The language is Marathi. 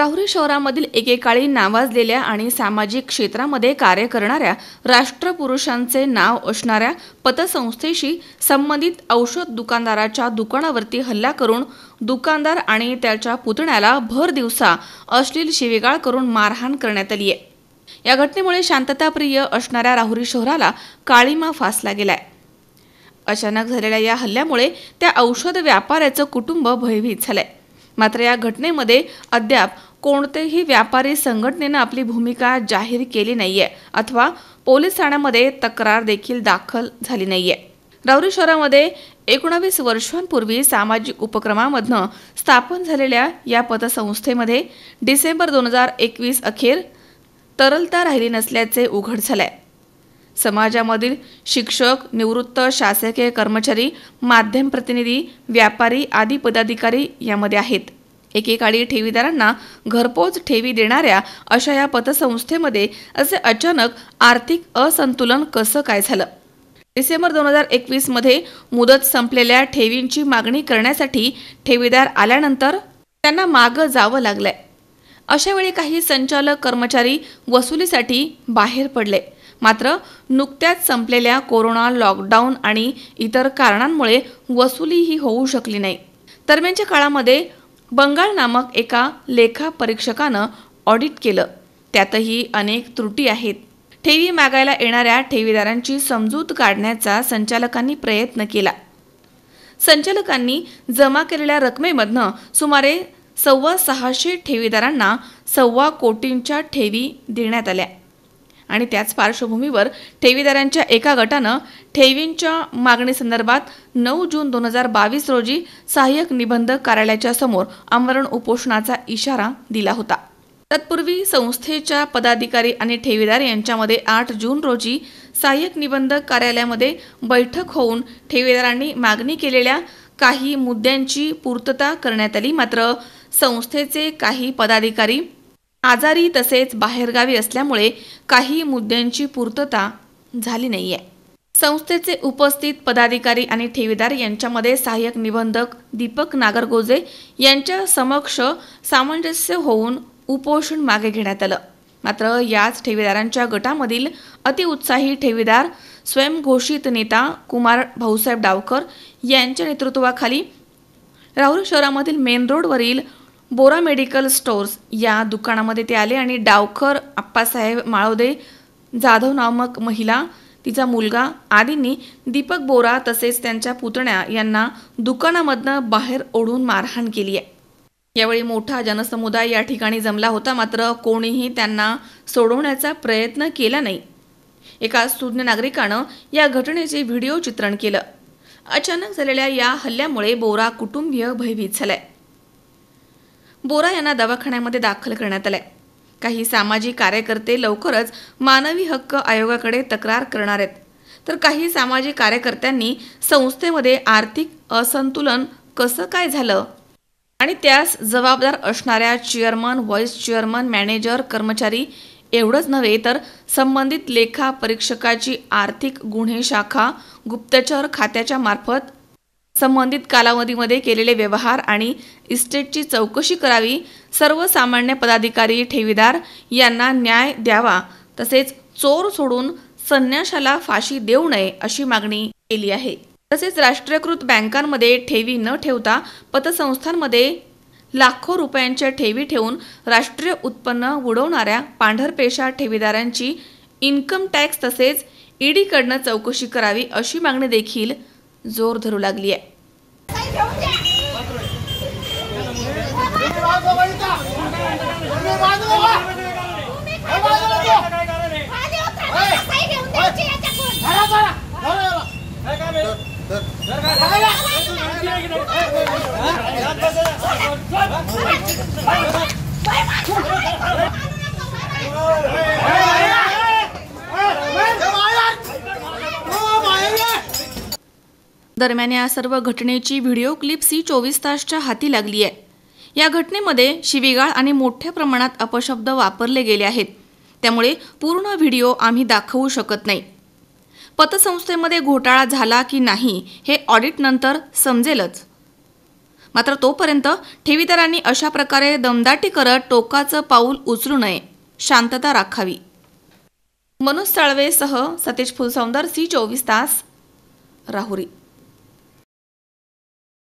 राहुरी शहरामधील एकेकाळी नावाजलेल्या आणि सामाजिक क्षेत्रामध्ये कार्य करणाऱ्या राष्ट्रपुरुषांचे नाव असणाऱ्या पतसंस्थेशी संबंधित औषध दुकानदाराच्या दुकानावरती हल्ला करून दुकानदार आणि त्याच्या पुतण्याला भर दिवसा अश्लील शिवेगाळ करून मारहाण करण्यात आली आहे या घटनेमुळे शांतताप्रिय असणाऱ्या राहुरी शहराला काळीमा फासला गेलाय अचानक झालेल्या या हल्ल्यामुळे त्या औषध व्यापाऱ्याचं कुटुंब भयभीत झालंय मात्र या घटनेमध्ये अद्याप कोणतेही व्यापारी संघटनेनं आपली भूमिका जाहीर केली नाहीये अथवा पोलीस ठाण्यामध्ये तक्रार देखील दाखल झाली नाहीये राऊरी शहरामध्ये एकोणावीस वर्षांपूर्वी सामाजिक उपक्रमामधनं स्थापन झालेल्या या पतसंस्थेमध्ये डिसेंबर दोन हजार एकवीस अखेर तरलता राहिली नसल्याचे उघड झाले समाजामधील शिक्षक निवृत्त शासकीय कर्मचारी माध्यम प्रतिनिधी व्यापारी आदी पदाधिकारी यामध्ये आहेत एकेकाळी ठेवीदारांना घरपोच ठेवी देणाऱ्या अशा या पतसंस्थेमध्ये असे अचानक आर्थिक असंतुलन कसं काय झालं डिसेंबर दोन हजार एकवीसमध्ये मुदत संपलेल्या ठेवींची मागणी करण्यासाठी ठेवीदार आल्यानंतर त्यांना मागं जावं लागलंय अशावेळी काही संचालक कर्मचारी वसुलीसाठी बाहेर पडले मात्र नुकत्याच संपलेल्या कोरोना लॉकडाऊन आणि इतर कारणांमुळे वसुली ही होऊ शकली नाही दरम्यानच्या काळामध्ये बंगाल नामक एका लेखा परीक्षकानं ऑडिट केलं त्यातही अनेक त्रुटी आहेत ठेवी मागायला येणाऱ्या ठेवीदारांची समजूत काढण्याचा संचालकांनी प्रयत्न केला संचालकांनी जमा केलेल्या रकमेमधनं सुमारे सव्वा सहाशे ठेवीदारांना सव्वा कोटींच्या ठेवी देण्यात आल्या आणि त्याच पार्श्वभूमीवर ठेवीदारांच्या एका गटानं ठेवींच्या मागणीसंदर्भात नऊ जून दोन हजार बावीस रोजी सहाय्यक निबंधक कार्यालयाच्या समोर आमरण उपोषणाचा इशारा दिला होता तत्पूर्वी संस्थेच्या पदाधिकारी आणि ठेवीदार यांच्यामध्ये आठ जून रोजी सहाय्यक निबंधक कार्यालयामध्ये बैठक होऊन ठेवीदारांनी मागणी केलेल्या काही मुद्द्यांची पूर्तता करण्यात आली मात्र संस्थेचे काही पदाधिकारी आजारी तसेच बाहेरगावी असल्यामुळे काही मुद्द्यांची पूर्तता झाली नाही आहे संस्थेचे उपस्थित पदाधिकारी आणि ठेवीदार यांच्यामध्ये सहाय्यक निबंधक दीपक नागरगोजे यांच्या समक्ष सामंजस्य होऊन उपोषण मागे घेण्यात आलं मात्र याच ठेवीदारांच्या गटामधील अतिउत्साही ठेवीदार स्वयंघोषित नेता कुमार भाऊसाहेब डावकर यांच्या नेतृत्वाखाली राहुल शहरामधील मेन रोडवरील बोरा मेडिकल स्टोअर्स या दुकानामध्ये ते आले आणि डावखर आप्पासाहेब माळवदे जाधव नामक महिला तिचा मुलगा आदींनी दीपक बोरा तसेच त्यांच्या पुतण्या यांना दुकानामधनं बाहेर ओढून मारहाण केली आहे यावेळी मोठा जनसमुदाय या ठिकाणी जमला होता मात्र कोणीही त्यांना सोडवण्याचा प्रयत्न केला नाही एका सुज्ञ नागरिकानं या घटनेचे व्हिडिओ चित्रण केलं अचानक झालेल्या या हल्ल्यामुळे बोरा कुटुंबीय भयभीत झालाय बोरा यांना दवाखान्यामध्ये दाखल करण्यात आलाय काही सामाजिक कार्यकर्ते लवकरच मानवी हक्क आयोगाकडे तक्रार करणार आहेत तर काही सामाजिक कार्यकर्त्यांनी संस्थेमध्ये आर्थिक असंतुलन कसं काय झालं आणि त्यास जबाबदार असणाऱ्या चेअरमन व्हाईस चेअरमन मॅनेजर कर्मचारी एवढंच नव्हे तर संबंधित लेखा परीक्षकाची आर्थिक गुन्हे शाखा गुप्तचर खात्याच्या मार्फत संबंधित कालावधीमध्ये केलेले व्यवहार आणि इस्टेटची चौकशी करावी सर्वसामान्य पदाधिकारी ठेवीदार यांना न्याय द्यावा तसेच चोर सोडून संन्याशाला फाशी देऊ नये अशी मागणी केली आहे तसेच राष्ट्रीयकृत बँकांमध्ये ठेवी न ठेवता पतसंस्थांमध्ये लाखो रुपयांच्या ठेवी ठेवून राष्ट्रीय उत्पन्न उडवणाऱ्या पांढरपेशा ठेवीदारांची इन्कम टॅक्स तसेच ईडीकडनं चौकशी करावी अशी मागणी देखील जोर धरू लागली आहे दरम्यान या सर्व घटनेची व्हिडिओ क्लिप सी चोवीस तासच्या हाती लागली आहे या घटनेमध्ये शिवीगाळ आणि मोठ्या प्रमाणात अपशब्द वापरले गेले आहेत त्यामुळे पूर्ण व्हिडिओ आम्ही दाखवू शकत नाही पतसंस्थेमध्ये घोटाळा झाला की नाही हे ऑडिटनंतर समजेलच मात्र तोपर्यंत ठेवीदारांनी अशा प्रकारे दमदाटी करत टोकाचं पाऊल उचलू नये शांतता राखावी मनोज साळवेसह सतीश फुलसौंदर सी चोवीस तास राहुरी